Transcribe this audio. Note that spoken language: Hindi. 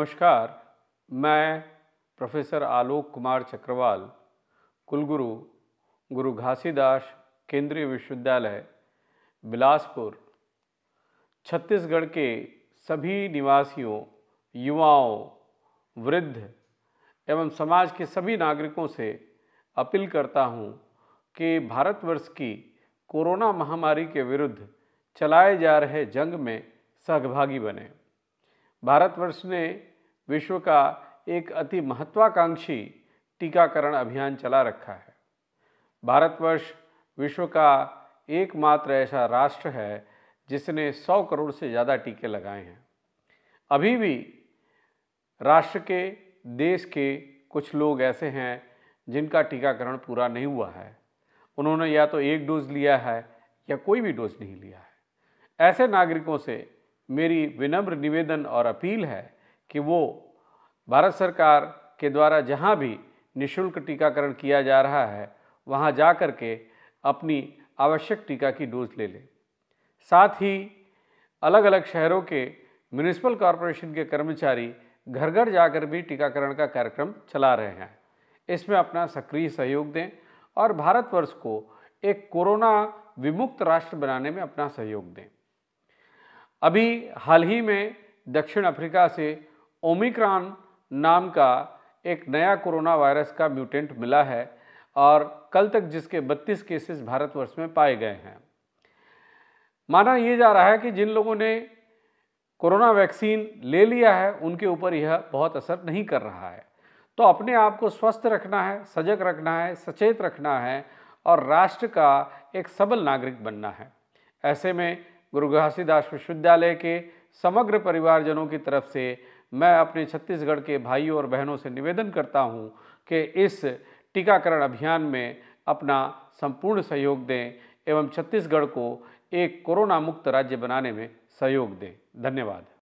नमस्कार मैं प्रोफेसर आलोक कुमार चक्रवाल कुलगुरु गुरु घासीदास केंद्रीय विश्वविद्यालय बिलासपुर छत्तीसगढ़ के सभी निवासियों युवाओं वृद्ध एवं समाज के सभी नागरिकों से अपील करता हूं कि भारतवर्ष की कोरोना महामारी के विरुद्ध चलाए जा रहे जंग में सहभागी बने भारतवर्ष ने विश्व का एक अति महत्वाकांक्षी टीकाकरण अभियान चला रखा है भारतवर्ष विश्व का एकमात्र ऐसा राष्ट्र है जिसने 100 करोड़ से ज़्यादा टीके लगाए हैं अभी भी राष्ट्र के देश के कुछ लोग ऐसे हैं जिनका टीकाकरण पूरा नहीं हुआ है उन्होंने या तो एक डोज लिया है या कोई भी डोज नहीं लिया है ऐसे नागरिकों से मेरी विनम्र निवेदन और अपील है कि वो भारत सरकार के द्वारा जहाँ भी निशुल्क टीकाकरण किया जा रहा है वहाँ जा कर के अपनी आवश्यक टीका की डोज ले लें साथ ही अलग अलग शहरों के म्यूनिसिपल कॉरपोरेशन के कर्मचारी घर घर जाकर भी टीकाकरण का कार्यक्रम चला रहे हैं इसमें अपना सक्रिय सहयोग दें और भारतवर्ष को एक कोरोना विमुक्त राष्ट्र बनाने में अपना सहयोग दें अभी हाल ही में दक्षिण अफ्रीका से ओमिक्रॉन नाम का एक नया कोरोना वायरस का म्यूटेंट मिला है और कल तक जिसके 32 केसेस भारतवर्ष में पाए गए हैं माना यह जा रहा है कि जिन लोगों ने कोरोना वैक्सीन ले लिया है उनके ऊपर यह बहुत असर नहीं कर रहा है तो अपने आप को स्वस्थ रखना है सजग रखना है सचेत रखना है और राष्ट्र का एक सबल नागरिक बनना है ऐसे में गुरु घासीदास विश्वविद्यालय के समग्र परिवारजनों की तरफ से मैं अपने छत्तीसगढ़ के भाइयों और बहनों से निवेदन करता हूं कि इस टीकाकरण अभियान में अपना संपूर्ण सहयोग दें एवं छत्तीसगढ़ को एक कोरोना मुक्त राज्य बनाने में सहयोग दें धन्यवाद